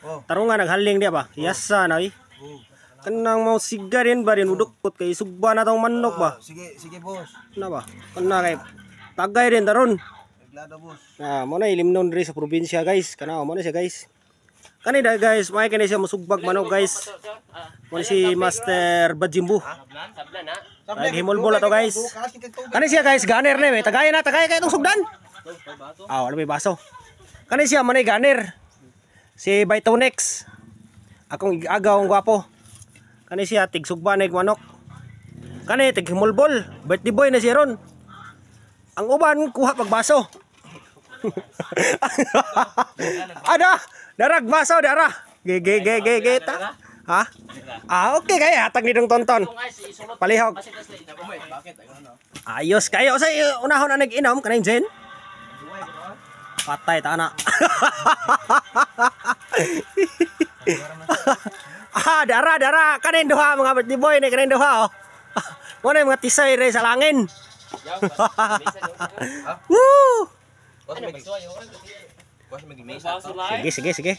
Oh. Tarungan naghaling di ba? Oh. Yasa na eh. Oh. Kanang mau siga rin ba rin udukot kay sugba na tong manok ba? Oh. Sige, sige boss. Na ba? Kana kay tagay rin daron. Naglado boss. Ah, mo na ilimnon rin sa probinsya guys. Kana mo na siya guys. Kani da guys, may kani siya musugbag manok guys. Mo si Master Bajimbu. Sablan, ah. himulbol ato guys. Kani siya guys, ganer na eh. Tagay na, tagay kay itong sugdan. Ah, wala may baso. Kani siya manay ganer si Bitonex akong igagaw ang gwapo kani siya tigsugba na manok kani tighimulbol birthday boy na si Ron ang uban kuha pagbaso ada darag baso dara gege gege gege ta ha ah okay kaya hatag ni dong tonton palihog ayos kayo sa unahon na nag-inom kanang jen patay ta na ah, darah kan Kanin doha mga birthday boy. nih kanin doha. Oh. mana yang mga saya dari sa wuh ya. segi segi segi